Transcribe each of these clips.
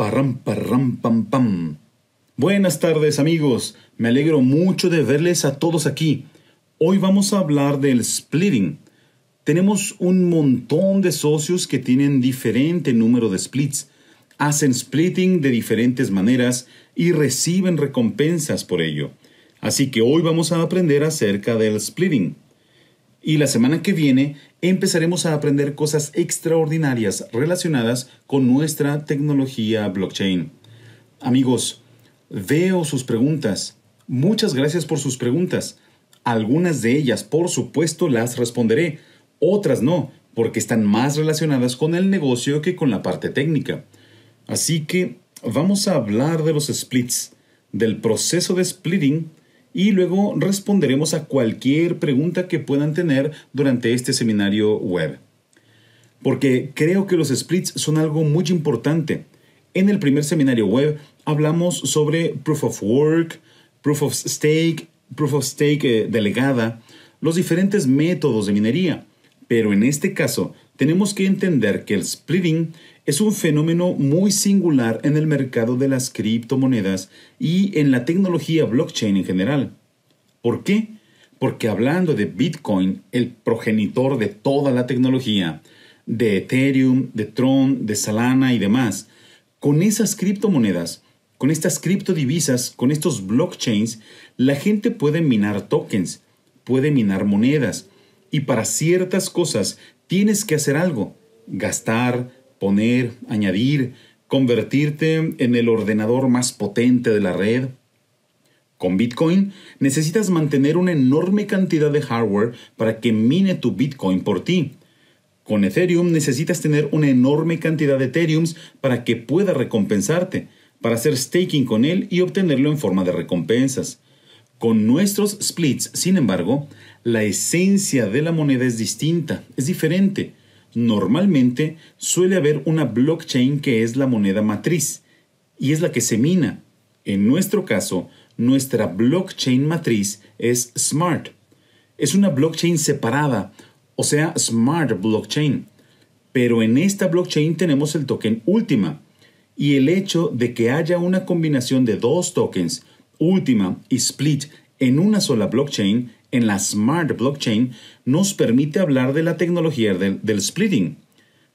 Parram, pam, pam. Buenas tardes amigos, me alegro mucho de verles a todos aquí. Hoy vamos a hablar del splitting. Tenemos un montón de socios que tienen diferente número de splits, hacen splitting de diferentes maneras y reciben recompensas por ello. Así que hoy vamos a aprender acerca del splitting. Y la semana que viene empezaremos a aprender cosas extraordinarias relacionadas con nuestra tecnología blockchain. Amigos, veo sus preguntas. Muchas gracias por sus preguntas. Algunas de ellas, por supuesto, las responderé. Otras no, porque están más relacionadas con el negocio que con la parte técnica. Así que vamos a hablar de los splits, del proceso de splitting y luego responderemos a cualquier pregunta que puedan tener durante este seminario web. Porque creo que los splits son algo muy importante. En el primer seminario web hablamos sobre proof of work, proof of stake, proof of stake eh, delegada, los diferentes métodos de minería. Pero en este caso tenemos que entender que el splitting es un fenómeno muy singular en el mercado de las criptomonedas y en la tecnología blockchain en general. ¿Por qué? Porque hablando de Bitcoin, el progenitor de toda la tecnología, de Ethereum, de Tron, de Salana y demás, con esas criptomonedas, con estas criptodivisas, con estos blockchains, la gente puede minar tokens, puede minar monedas, y para ciertas cosas tienes que hacer algo, gastar, poner, añadir, convertirte en el ordenador más potente de la red. Con Bitcoin necesitas mantener una enorme cantidad de hardware para que mine tu Bitcoin por ti. Con Ethereum necesitas tener una enorme cantidad de Ethereum para que pueda recompensarte, para hacer staking con él y obtenerlo en forma de recompensas. Con nuestros splits, sin embargo, la esencia de la moneda es distinta, es diferente. Normalmente suele haber una blockchain que es la moneda matriz y es la que se mina. En nuestro caso, nuestra blockchain matriz es Smart. Es una blockchain separada, o sea, Smart Blockchain. Pero en esta blockchain tenemos el token Última. Y el hecho de que haya una combinación de dos tokens, Última y Split, en una sola blockchain en la Smart Blockchain nos permite hablar de la tecnología del, splitting.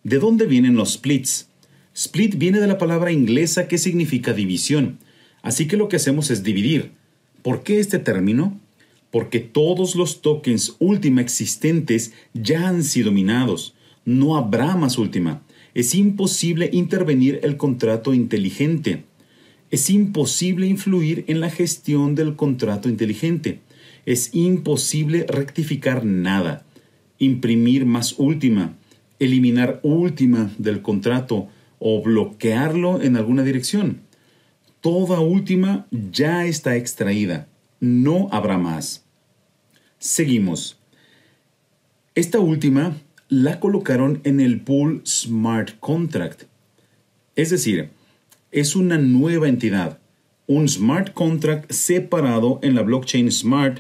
¿De dónde vienen los splits? Split viene de la palabra inglesa que significa división, así que lo que hacemos es dividir. ¿Por qué este término? Porque todos los tokens última existentes ya han sido minados. No habrá más última. Es imposible intervenir el contrato inteligente. Es imposible influir en la gestión del contrato inteligente. Es imposible rectificar nada, imprimir más última, eliminar última del contrato o bloquearlo en alguna dirección. Toda última ya está extraída, no habrá más. Seguimos. Esta última la colocaron en el pool Smart Contract. Es decir, es una nueva entidad, un smart contract separado en la blockchain Smart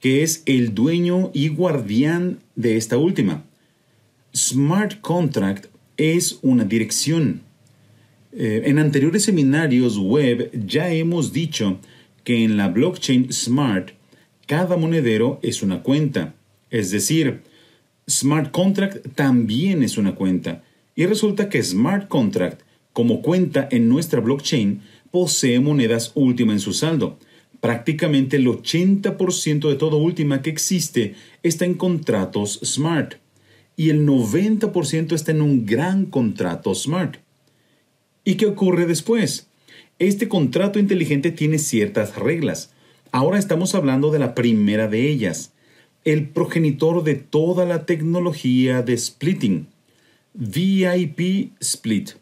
que es el dueño y guardián de esta última. Smart Contract es una dirección. Eh, en anteriores seminarios web ya hemos dicho que en la blockchain Smart cada monedero es una cuenta. Es decir, Smart Contract también es una cuenta. Y resulta que Smart Contract, como cuenta en nuestra blockchain, posee monedas última en su saldo. Prácticamente el 80% de todo última que existe está en contratos smart y el 90% está en un gran contrato smart. ¿Y qué ocurre después? Este contrato inteligente tiene ciertas reglas. Ahora estamos hablando de la primera de ellas, el progenitor de toda la tecnología de splitting, VIP Split.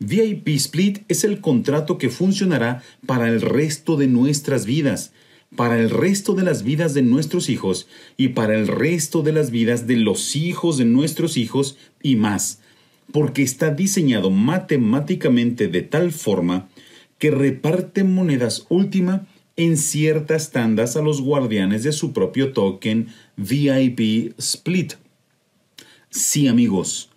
VIP Split es el contrato que funcionará para el resto de nuestras vidas, para el resto de las vidas de nuestros hijos y para el resto de las vidas de los hijos de nuestros hijos y más, porque está diseñado matemáticamente de tal forma que reparte monedas última en ciertas tandas a los guardianes de su propio token VIP Split. Sí amigos,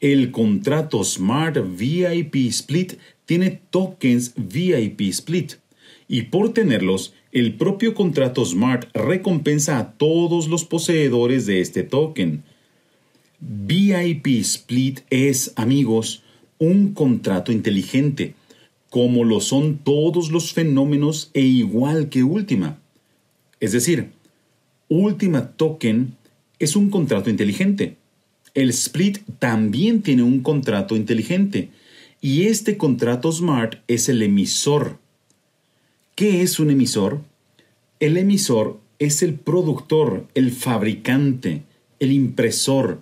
el contrato Smart VIP Split tiene tokens VIP Split y por tenerlos, el propio contrato Smart recompensa a todos los poseedores de este token. VIP Split es, amigos, un contrato inteligente, como lo son todos los fenómenos e igual que Última. Es decir, Última Token es un contrato inteligente el Split también tiene un contrato inteligente y este contrato smart es el emisor. ¿Qué es un emisor? El emisor es el productor, el fabricante, el impresor,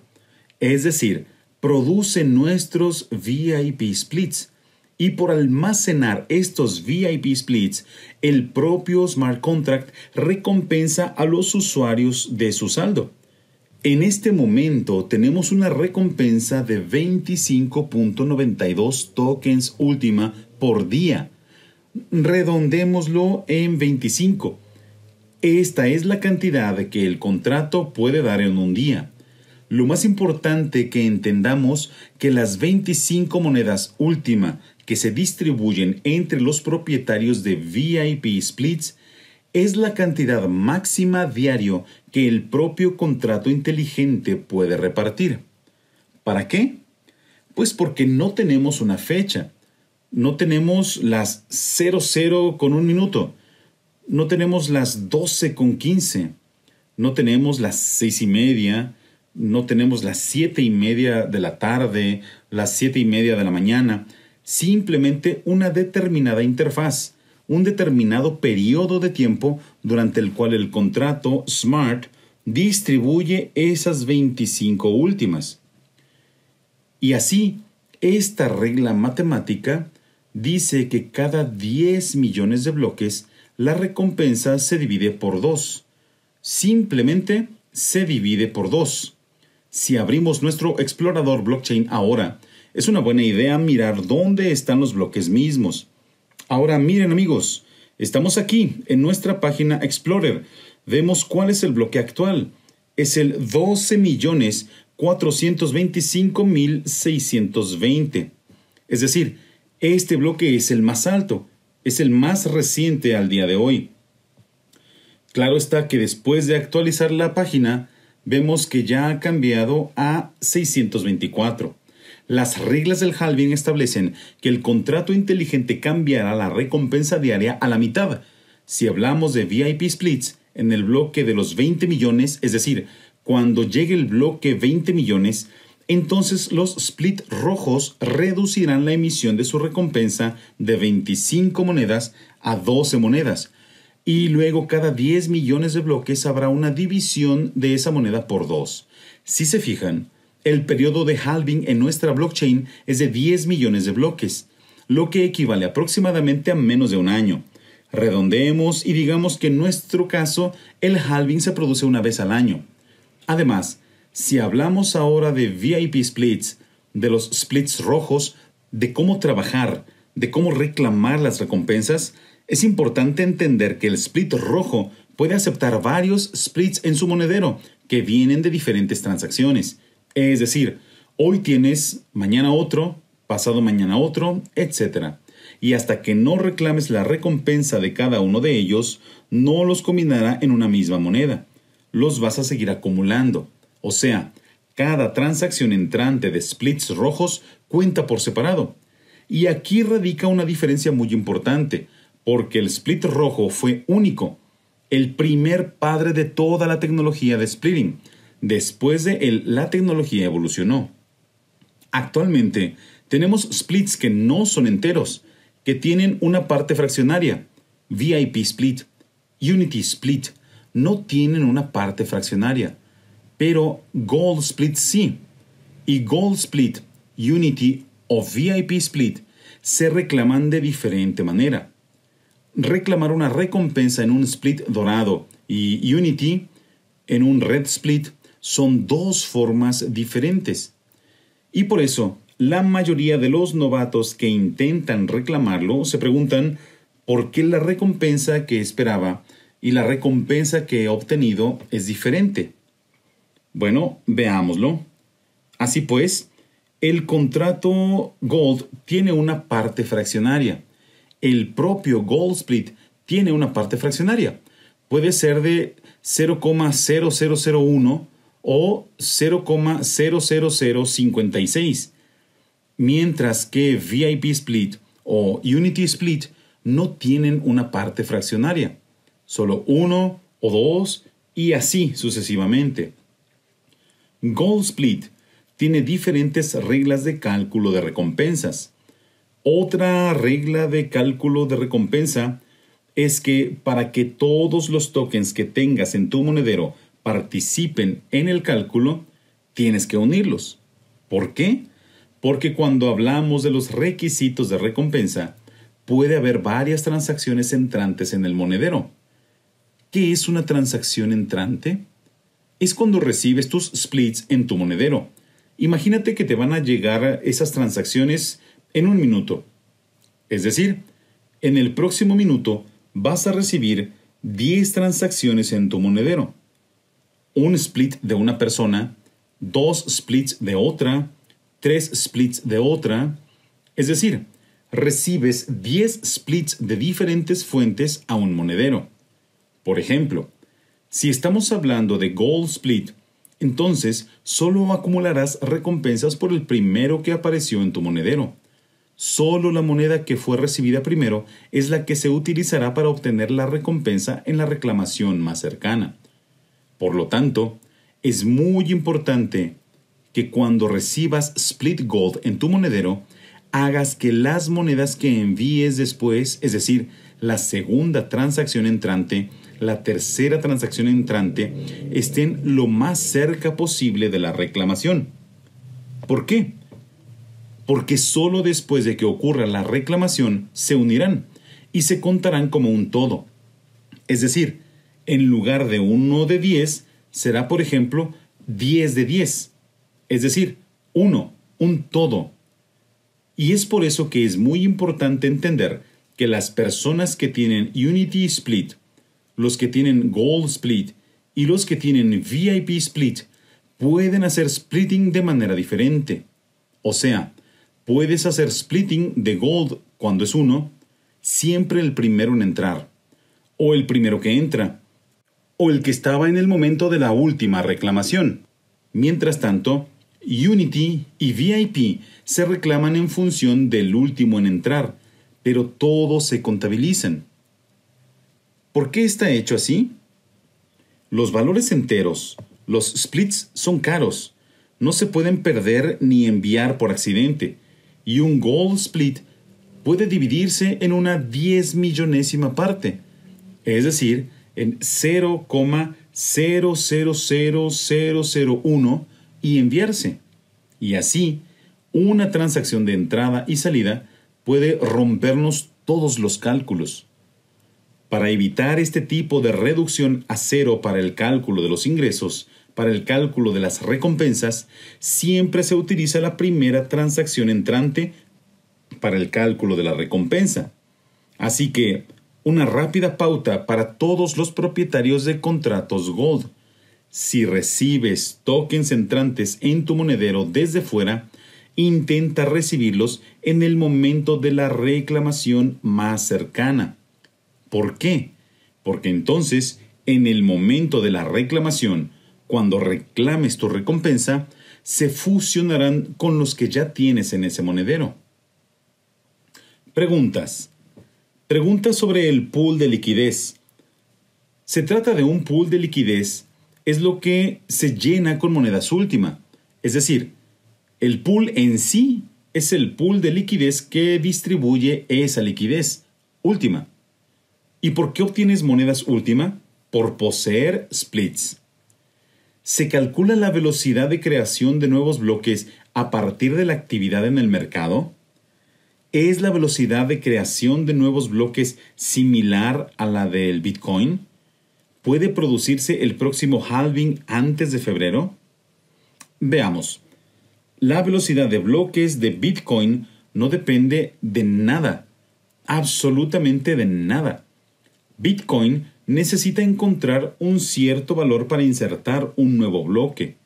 es decir, produce nuestros VIP splits y por almacenar estos VIP splits, el propio smart contract recompensa a los usuarios de su saldo. En este momento tenemos una recompensa de 25.92 tokens última por día. Redondémoslo en 25. Esta es la cantidad que el contrato puede dar en un día. Lo más importante que entendamos que las 25 monedas última que se distribuyen entre los propietarios de VIP Splits es la cantidad máxima diario que el propio contrato inteligente puede repartir. ¿Para qué? Pues porque no tenemos una fecha, no tenemos las 00 con un minuto, no tenemos las 12 con 15, no tenemos las 6 y media, no tenemos las 7 y media de la tarde, las 7 y media de la mañana, simplemente una determinada interfaz un determinado periodo de tiempo durante el cual el contrato SMART distribuye esas 25 últimas. Y así, esta regla matemática dice que cada 10 millones de bloques la recompensa se divide por 2. Simplemente se divide por 2. Si abrimos nuestro explorador blockchain ahora, es una buena idea mirar dónde están los bloques mismos. Ahora miren amigos, estamos aquí en nuestra página Explorer. Vemos cuál es el bloque actual. Es el 12.425.620. Es decir, este bloque es el más alto, es el más reciente al día de hoy. Claro está que después de actualizar la página, vemos que ya ha cambiado a 624. Las reglas del halving establecen que el contrato inteligente cambiará la recompensa diaria a la mitad. Si hablamos de VIP splits, en el bloque de los 20 millones, es decir, cuando llegue el bloque 20 millones, entonces los split rojos reducirán la emisión de su recompensa de 25 monedas a 12 monedas. Y luego cada 10 millones de bloques habrá una división de esa moneda por dos. Si se fijan, el periodo de halving en nuestra blockchain es de 10 millones de bloques, lo que equivale aproximadamente a menos de un año. Redondeemos y digamos que en nuestro caso el halving se produce una vez al año. Además, si hablamos ahora de VIP splits, de los splits rojos, de cómo trabajar, de cómo reclamar las recompensas, es importante entender que el split rojo puede aceptar varios splits en su monedero que vienen de diferentes transacciones. Es decir, hoy tienes, mañana otro, pasado mañana otro, etc. Y hasta que no reclames la recompensa de cada uno de ellos, no los combinará en una misma moneda. Los vas a seguir acumulando. O sea, cada transacción entrante de splits rojos cuenta por separado. Y aquí radica una diferencia muy importante, porque el split rojo fue único, el primer padre de toda la tecnología de splitting Después de él, la tecnología evolucionó. Actualmente, tenemos splits que no son enteros, que tienen una parte fraccionaria. VIP split, Unity split, no tienen una parte fraccionaria, pero Gold split sí. Y Gold split, Unity o VIP split se reclaman de diferente manera. Reclamar una recompensa en un split dorado y Unity en un red split son dos formas diferentes. Y por eso, la mayoría de los novatos que intentan reclamarlo se preguntan por qué la recompensa que esperaba y la recompensa que he obtenido es diferente. Bueno, veámoslo. Así pues, el contrato Gold tiene una parte fraccionaria. El propio Gold Split tiene una parte fraccionaria. Puede ser de 0,0001 o 0,00056, mientras que VIP Split o Unity Split no tienen una parte fraccionaria, solo uno o dos y así sucesivamente. Gold Split tiene diferentes reglas de cálculo de recompensas. Otra regla de cálculo de recompensa es que para que todos los tokens que tengas en tu monedero participen en el cálculo, tienes que unirlos. ¿Por qué? Porque cuando hablamos de los requisitos de recompensa, puede haber varias transacciones entrantes en el monedero. ¿Qué es una transacción entrante? Es cuando recibes tus splits en tu monedero. Imagínate que te van a llegar esas transacciones en un minuto. Es decir, en el próximo minuto vas a recibir 10 transacciones en tu monedero un split de una persona, dos splits de otra, tres splits de otra. Es decir, recibes 10 splits de diferentes fuentes a un monedero. Por ejemplo, si estamos hablando de Gold Split, entonces solo acumularás recompensas por el primero que apareció en tu monedero. Solo la moneda que fue recibida primero es la que se utilizará para obtener la recompensa en la reclamación más cercana. Por lo tanto, es muy importante que cuando recibas split gold en tu monedero, hagas que las monedas que envíes después, es decir, la segunda transacción entrante, la tercera transacción entrante, estén lo más cerca posible de la reclamación. ¿Por qué? Porque solo después de que ocurra la reclamación se unirán y se contarán como un todo. Es decir, en lugar de 1 de 10, será, por ejemplo, 10 de 10. Es decir, uno, un todo. Y es por eso que es muy importante entender que las personas que tienen Unity Split, los que tienen Gold Split y los que tienen VIP Split pueden hacer splitting de manera diferente. O sea, puedes hacer splitting de Gold cuando es uno, siempre el primero en entrar, o el primero que entra, o el que estaba en el momento de la última reclamación. Mientras tanto, Unity y VIP se reclaman en función del último en entrar, pero todos se contabilizan. ¿Por qué está hecho así? Los valores enteros, los splits son caros, no se pueden perder ni enviar por accidente, y un gold split puede dividirse en una diez millonésima parte, es decir, en 0,000001 y enviarse. Y así, una transacción de entrada y salida puede rompernos todos los cálculos. Para evitar este tipo de reducción a cero para el cálculo de los ingresos, para el cálculo de las recompensas, siempre se utiliza la primera transacción entrante para el cálculo de la recompensa. Así que una rápida pauta para todos los propietarios de contratos Gold. Si recibes tokens entrantes en tu monedero desde fuera, intenta recibirlos en el momento de la reclamación más cercana. ¿Por qué? Porque entonces, en el momento de la reclamación, cuando reclames tu recompensa, se fusionarán con los que ya tienes en ese monedero. Preguntas. Pregunta sobre el pool de liquidez. Se trata de un pool de liquidez, es lo que se llena con monedas última. Es decir, el pool en sí es el pool de liquidez que distribuye esa liquidez última. ¿Y por qué obtienes monedas última? Por poseer splits. Se calcula la velocidad de creación de nuevos bloques a partir de la actividad en el mercado ¿Es la velocidad de creación de nuevos bloques similar a la del Bitcoin? ¿Puede producirse el próximo halving antes de febrero? Veamos. La velocidad de bloques de Bitcoin no depende de nada, absolutamente de nada. Bitcoin necesita encontrar un cierto valor para insertar un nuevo bloque.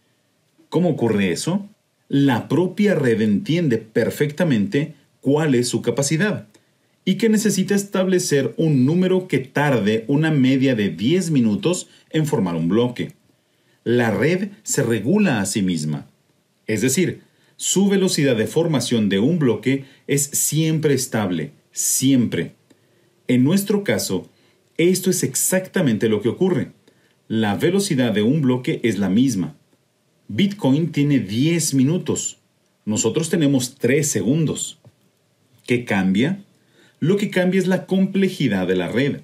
¿Cómo ocurre eso? La propia red entiende perfectamente cuál es su capacidad y que necesita establecer un número que tarde una media de 10 minutos en formar un bloque. La red se regula a sí misma, es decir, su velocidad de formación de un bloque es siempre estable, siempre. En nuestro caso, esto es exactamente lo que ocurre. La velocidad de un bloque es la misma. Bitcoin tiene 10 minutos. Nosotros tenemos 3 segundos. ¿Qué cambia? Lo que cambia es la complejidad de la red.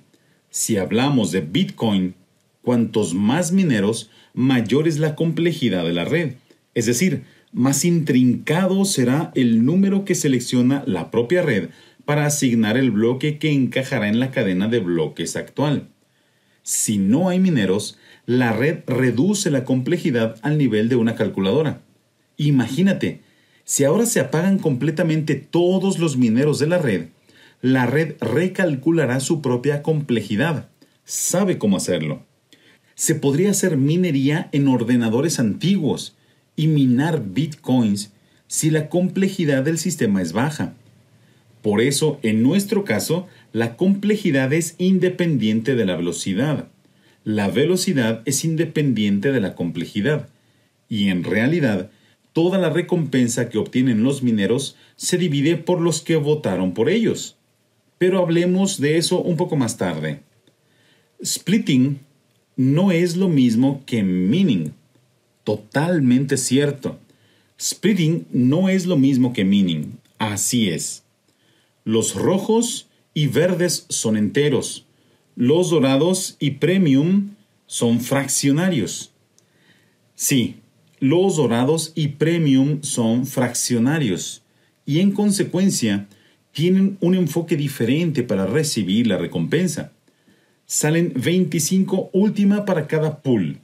Si hablamos de Bitcoin, cuantos más mineros, mayor es la complejidad de la red. Es decir, más intrincado será el número que selecciona la propia red para asignar el bloque que encajará en la cadena de bloques actual. Si no hay mineros, la red reduce la complejidad al nivel de una calculadora. Imagínate, si ahora se apagan completamente todos los mineros de la red, la red recalculará su propia complejidad. Sabe cómo hacerlo. Se podría hacer minería en ordenadores antiguos y minar bitcoins si la complejidad del sistema es baja. Por eso, en nuestro caso, la complejidad es independiente de la velocidad. La velocidad es independiente de la complejidad. Y en realidad, toda la recompensa que obtienen los mineros se divide por los que votaron por ellos. Pero hablemos de eso un poco más tarde. Splitting no es lo mismo que mining. Totalmente cierto. Splitting no es lo mismo que mining. Así es. Los rojos y verdes son enteros. Los dorados y premium son fraccionarios. Sí, los dorados y premium son fraccionarios y en consecuencia tienen un enfoque diferente para recibir la recompensa. Salen 25 última para cada pool.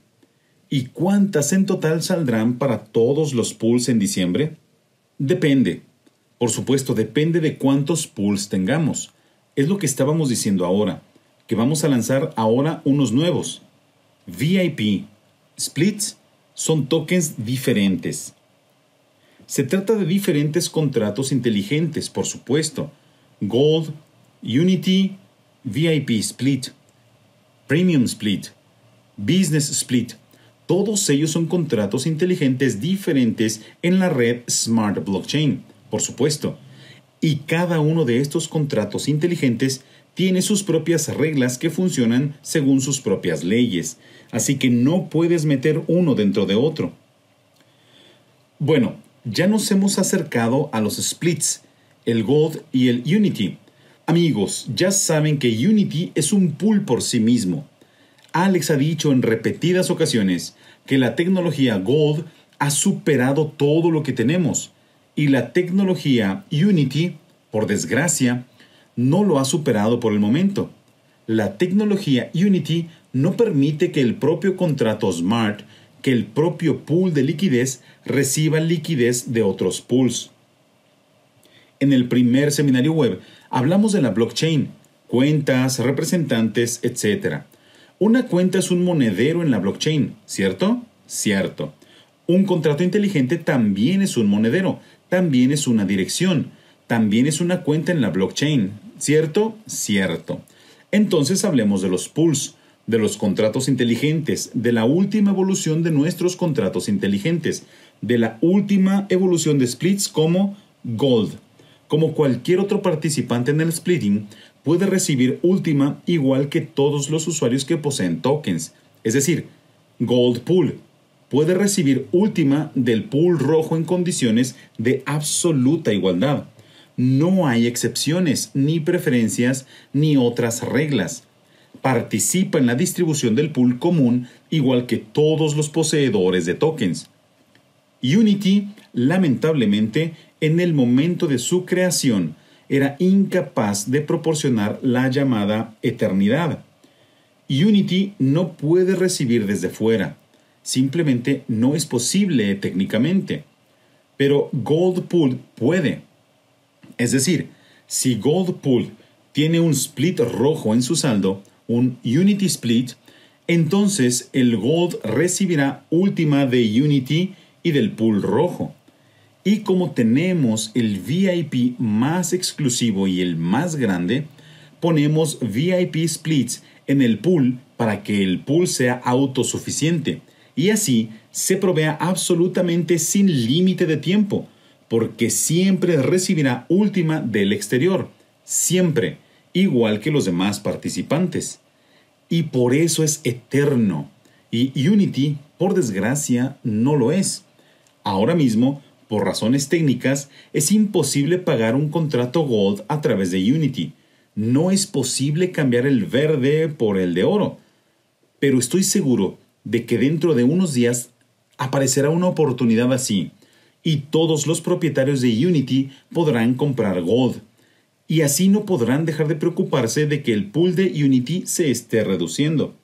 ¿Y cuántas en total saldrán para todos los pools en diciembre? Depende. Por supuesto, depende de cuántos pools tengamos. Es lo que estábamos diciendo ahora, que vamos a lanzar ahora unos nuevos. VIP, Splits son tokens diferentes. Se trata de diferentes contratos inteligentes, por supuesto. Gold, Unity, VIP Split, Premium Split, Business Split. Todos ellos son contratos inteligentes diferentes en la red Smart Blockchain, por supuesto. Y cada uno de estos contratos inteligentes tiene sus propias reglas que funcionan según sus propias leyes, así que no puedes meter uno dentro de otro. Bueno, ya nos hemos acercado a los splits, el Gold y el Unity. Amigos, ya saben que Unity es un pool por sí mismo. Alex ha dicho en repetidas ocasiones que la tecnología Gold ha superado todo lo que tenemos y la tecnología Unity, por desgracia, no lo ha superado por el momento. La tecnología Unity no permite que el propio contrato Smart, que el propio pool de liquidez, reciba liquidez de otros pools. En el primer seminario web hablamos de la blockchain, cuentas, representantes, etc. Una cuenta es un monedero en la blockchain, ¿cierto? Cierto. Un contrato inteligente también es un monedero, también es una dirección, también es una cuenta en la blockchain, ¿Cierto? Cierto. Entonces hablemos de los pools, de los contratos inteligentes, de la última evolución de nuestros contratos inteligentes, de la última evolución de splits como Gold. Como cualquier otro participante en el splitting, puede recibir última igual que todos los usuarios que poseen tokens. Es decir, Gold Pool puede recibir última del pool rojo en condiciones de absoluta igualdad. No hay excepciones, ni preferencias, ni otras reglas. Participa en la distribución del pool común igual que todos los poseedores de tokens. Unity, lamentablemente, en el momento de su creación, era incapaz de proporcionar la llamada eternidad. Unity no puede recibir desde fuera, simplemente no es posible técnicamente. Pero Gold Pool puede. Es decir, si Gold Pool tiene un split rojo en su saldo, un Unity Split, entonces el Gold recibirá última de Unity y del pool rojo. Y como tenemos el VIP más exclusivo y el más grande, ponemos VIP splits en el pool para que el pool sea autosuficiente y así se provea absolutamente sin límite de tiempo, porque siempre recibirá última del exterior, siempre, igual que los demás participantes. Y por eso es eterno. Y Unity, por desgracia, no lo es. Ahora mismo, por razones técnicas, es imposible pagar un contrato Gold a través de Unity. No es posible cambiar el verde por el de oro. Pero estoy seguro de que dentro de unos días aparecerá una oportunidad así y todos los propietarios de Unity podrán comprar Gold. Y así no podrán dejar de preocuparse de que el pool de Unity se esté reduciendo.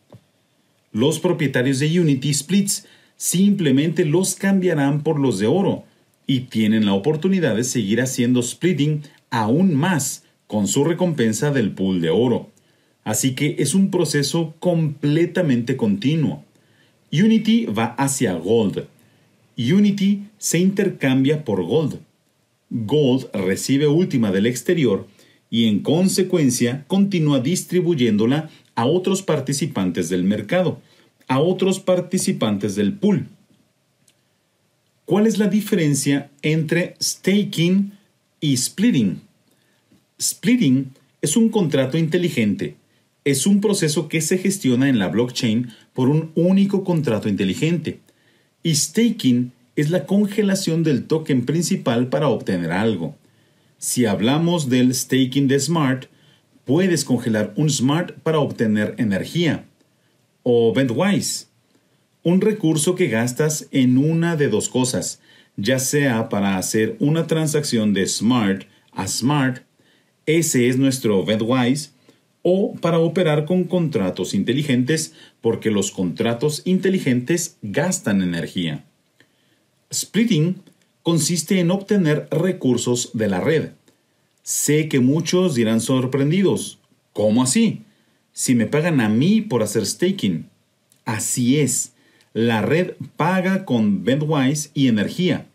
Los propietarios de Unity Splits simplemente los cambiarán por los de oro y tienen la oportunidad de seguir haciendo splitting aún más con su recompensa del pool de oro. Así que es un proceso completamente continuo. Unity va hacia Gold Unity se intercambia por Gold. Gold recibe última del exterior y en consecuencia continúa distribuyéndola a otros participantes del mercado, a otros participantes del pool. ¿Cuál es la diferencia entre staking y splitting? Splitting es un contrato inteligente. Es un proceso que se gestiona en la blockchain por un único contrato inteligente. Y staking es la congelación del token principal para obtener algo. Si hablamos del staking de Smart, puedes congelar un Smart para obtener energía. O wise un recurso que gastas en una de dos cosas, ya sea para hacer una transacción de Smart a Smart, ese es nuestro wise o para operar con contratos inteligentes porque los contratos inteligentes gastan energía. Splitting consiste en obtener recursos de la red. Sé que muchos dirán sorprendidos. ¿Cómo así? Si me pagan a mí por hacer staking. Así es. La red paga con bandwidth y energía.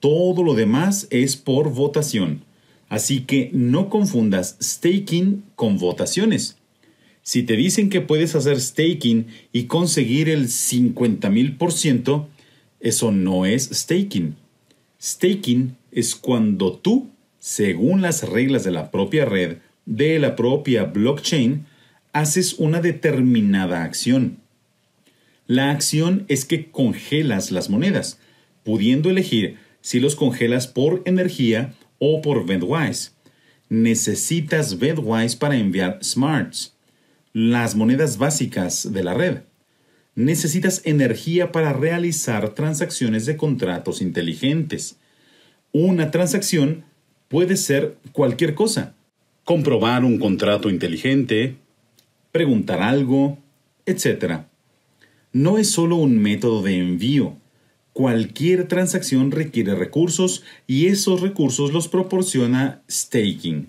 Todo lo demás es por votación. Así que no confundas staking con votaciones. Si te dicen que puedes hacer staking y conseguir el 50.000%, eso no es staking. Staking es cuando tú, según las reglas de la propia red, de la propia blockchain, haces una determinada acción. La acción es que congelas las monedas, pudiendo elegir si los congelas por energía o por Bedwise. Necesitas Bedwise para enviar smarts, las monedas básicas de la red. Necesitas energía para realizar transacciones de contratos inteligentes. Una transacción puede ser cualquier cosa. Comprobar un contrato inteligente, preguntar algo, etc. No es solo un método de envío, Cualquier transacción requiere recursos y esos recursos los proporciona staking.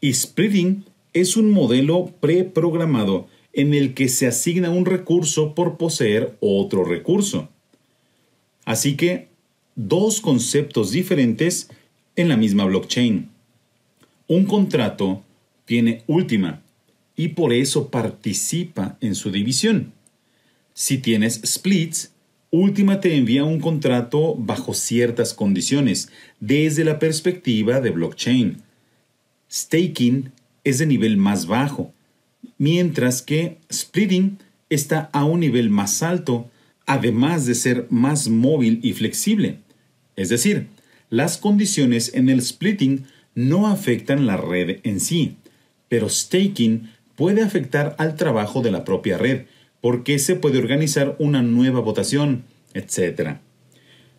Y splitting es un modelo preprogramado en el que se asigna un recurso por poseer otro recurso. Así que dos conceptos diferentes en la misma blockchain. Un contrato tiene última y por eso participa en su división. Si tienes splits, Última te envía un contrato bajo ciertas condiciones, desde la perspectiva de blockchain. Staking es de nivel más bajo, mientras que splitting está a un nivel más alto, además de ser más móvil y flexible. Es decir, las condiciones en el splitting no afectan la red en sí, pero staking puede afectar al trabajo de la propia red, por qué se puede organizar una nueva votación, etc.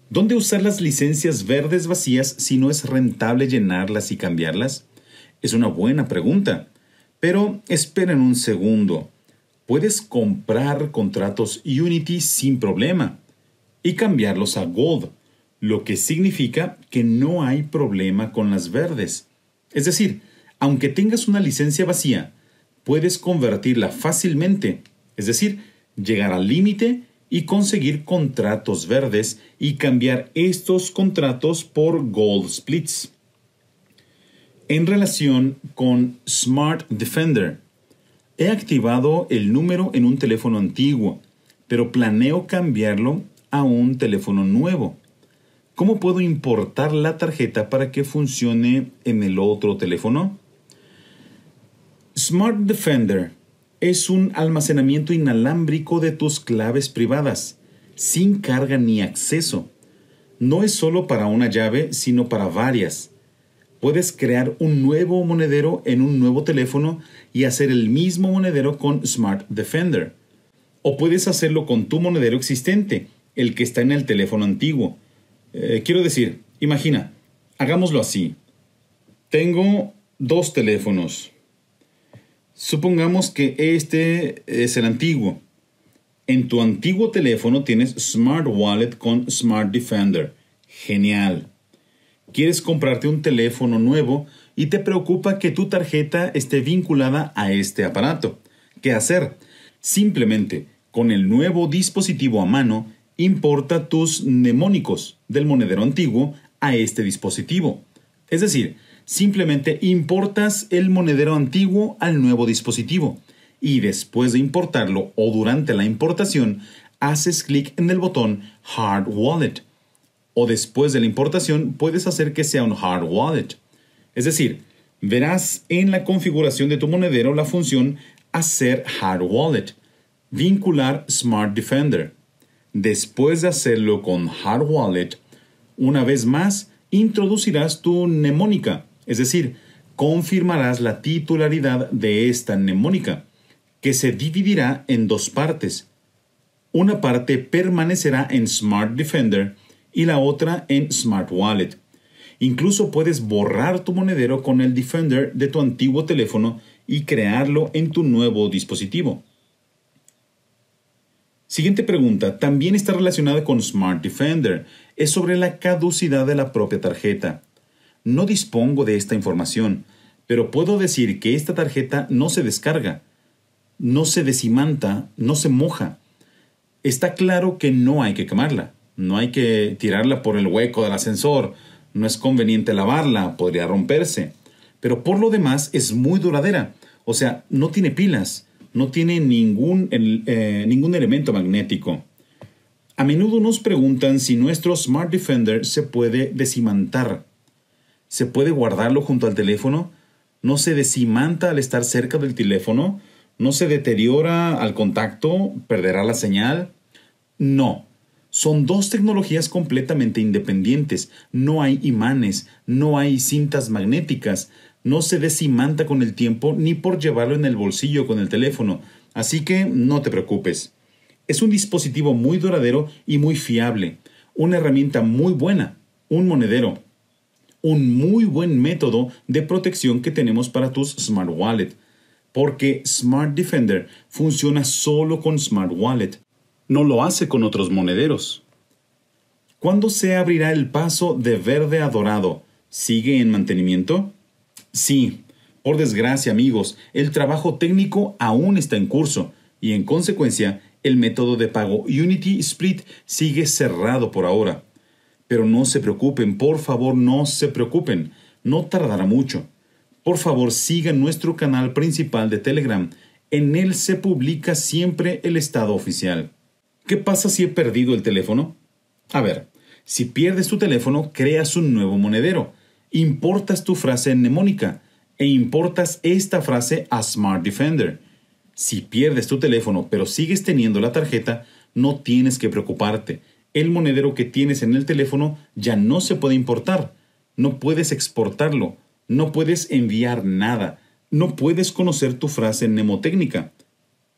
¿Dónde usar las licencias verdes vacías si no es rentable llenarlas y cambiarlas? Es una buena pregunta. Pero esperen un segundo. Puedes comprar contratos Unity sin problema y cambiarlos a Gold, lo que significa que no hay problema con las verdes. Es decir, aunque tengas una licencia vacía, puedes convertirla fácilmente es decir, llegar al límite y conseguir contratos verdes y cambiar estos contratos por gold splits. En relación con Smart Defender, he activado el número en un teléfono antiguo, pero planeo cambiarlo a un teléfono nuevo. ¿Cómo puedo importar la tarjeta para que funcione en el otro teléfono? Smart Defender es un almacenamiento inalámbrico de tus claves privadas, sin carga ni acceso. No es solo para una llave, sino para varias. Puedes crear un nuevo monedero en un nuevo teléfono y hacer el mismo monedero con Smart Defender. O puedes hacerlo con tu monedero existente, el que está en el teléfono antiguo. Eh, quiero decir, imagina, hagámoslo así. Tengo dos teléfonos, Supongamos que este es el antiguo. En tu antiguo teléfono tienes Smart Wallet con Smart Defender. Genial. Quieres comprarte un teléfono nuevo y te preocupa que tu tarjeta esté vinculada a este aparato. ¿Qué hacer? Simplemente, con el nuevo dispositivo a mano, importa tus mnemónicos del monedero antiguo a este dispositivo. Es decir, Simplemente importas el monedero antiguo al nuevo dispositivo y después de importarlo o durante la importación, haces clic en el botón Hard Wallet. O después de la importación puedes hacer que sea un Hard Wallet. Es decir, verás en la configuración de tu monedero la función Hacer Hard Wallet. Vincular Smart Defender. Después de hacerlo con Hard Wallet, una vez más introducirás tu mnemónica es decir, confirmarás la titularidad de esta mnemónica, que se dividirá en dos partes. Una parte permanecerá en Smart Defender y la otra en Smart Wallet. Incluso puedes borrar tu monedero con el Defender de tu antiguo teléfono y crearlo en tu nuevo dispositivo. Siguiente pregunta, también está relacionada con Smart Defender. Es sobre la caducidad de la propia tarjeta. No dispongo de esta información, pero puedo decir que esta tarjeta no se descarga, no se desimanta, no se moja. Está claro que no hay que quemarla, no hay que tirarla por el hueco del ascensor, no es conveniente lavarla, podría romperse. Pero por lo demás es muy duradera, o sea, no tiene pilas, no tiene ningún, eh, ningún elemento magnético. A menudo nos preguntan si nuestro Smart Defender se puede desimantar se puede guardarlo junto al teléfono, no se desimanta al estar cerca del teléfono, no se deteriora al contacto, perderá la señal. No, son dos tecnologías completamente independientes. No hay imanes, no hay cintas magnéticas, no se desimanta con el tiempo ni por llevarlo en el bolsillo con el teléfono. Así que no te preocupes. Es un dispositivo muy duradero y muy fiable, una herramienta muy buena, un monedero un muy buen método de protección que tenemos para tus Smart Wallet, porque Smart Defender funciona solo con Smart Wallet, no lo hace con otros monederos. ¿Cuándo se abrirá el paso de verde a dorado? ¿Sigue en mantenimiento? Sí, por desgracia amigos, el trabajo técnico aún está en curso y en consecuencia el método de pago Unity Split sigue cerrado por ahora. Pero no se preocupen, por favor, no se preocupen. No tardará mucho. Por favor, sigan nuestro canal principal de Telegram. En él se publica siempre el estado oficial. ¿Qué pasa si he perdido el teléfono? A ver, si pierdes tu teléfono, creas un nuevo monedero, importas tu frase en mnemónica e importas esta frase a Smart Defender. Si pierdes tu teléfono pero sigues teniendo la tarjeta, no tienes que preocuparte el monedero que tienes en el teléfono ya no se puede importar, no puedes exportarlo, no puedes enviar nada, no puedes conocer tu frase mnemotécnica.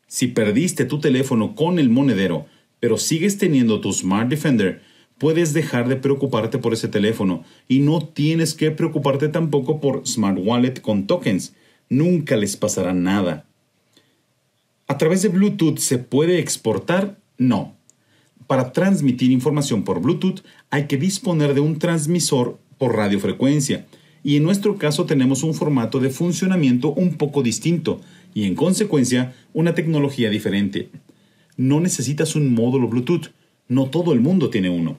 Si perdiste tu teléfono con el monedero, pero sigues teniendo tu Smart Defender, puedes dejar de preocuparte por ese teléfono y no tienes que preocuparte tampoco por Smart Wallet con tokens. Nunca les pasará nada. ¿A través de Bluetooth se puede exportar? No, para transmitir información por Bluetooth hay que disponer de un transmisor por radiofrecuencia y en nuestro caso tenemos un formato de funcionamiento un poco distinto y en consecuencia una tecnología diferente. No necesitas un módulo Bluetooth, no todo el mundo tiene uno.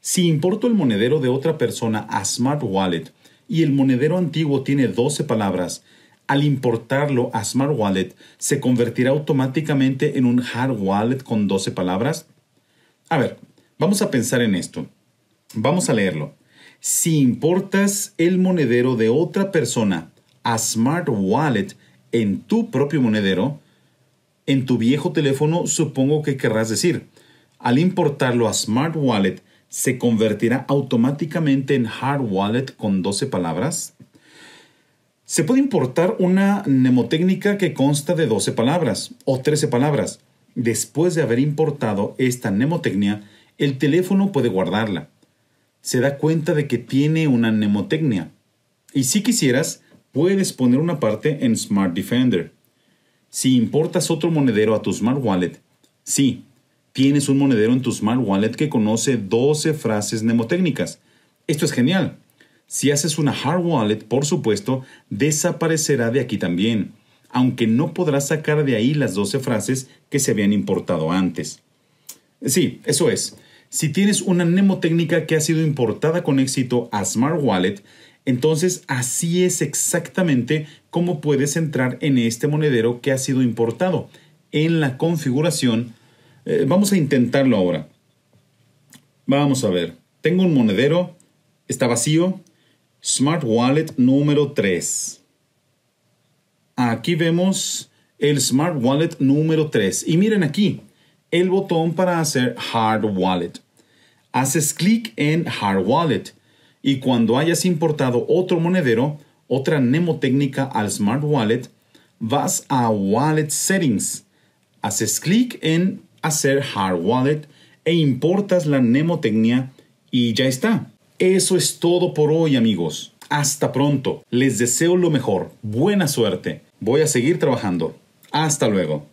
Si importo el monedero de otra persona a Smart Wallet y el monedero antiguo tiene 12 palabras al importarlo a Smart Wallet, se convertirá automáticamente en un hard wallet con 12 palabras? A ver, vamos a pensar en esto. Vamos a leerlo. Si importas el monedero de otra persona a Smart Wallet en tu propio monedero, en tu viejo teléfono supongo que querrás decir, al importarlo a Smart Wallet, se convertirá automáticamente en Hard Wallet con 12 palabras? Se puede importar una mnemotécnica que consta de 12 palabras o 13 palabras. Después de haber importado esta mnemotecnia, el teléfono puede guardarla. Se da cuenta de que tiene una mnemotecnia. Y si quisieras, puedes poner una parte en Smart Defender. Si importas otro monedero a tu Smart Wallet, sí, tienes un monedero en tu Smart Wallet que conoce 12 frases mnemotécnicas. Esto es genial. Si haces una hard wallet, por supuesto, desaparecerá de aquí también, aunque no podrás sacar de ahí las 12 frases que se habían importado antes. Sí, eso es. Si tienes una mnemotécnica que ha sido importada con éxito a Smart Wallet, entonces así es exactamente cómo puedes entrar en este monedero que ha sido importado. En la configuración, eh, vamos a intentarlo ahora. Vamos a ver. Tengo un monedero, está vacío, Smart Wallet número 3. Aquí vemos el Smart Wallet número 3. Y miren aquí, el botón para hacer Hard Wallet. Haces clic en Hard Wallet y cuando hayas importado otro monedero, otra nemotecnica al Smart Wallet, vas a Wallet Settings. Haces clic en Hacer Hard Wallet e importas la nemotecnia y ya está eso es todo por hoy amigos. Hasta pronto. Les deseo lo mejor. Buena suerte. Voy a seguir trabajando. Hasta luego.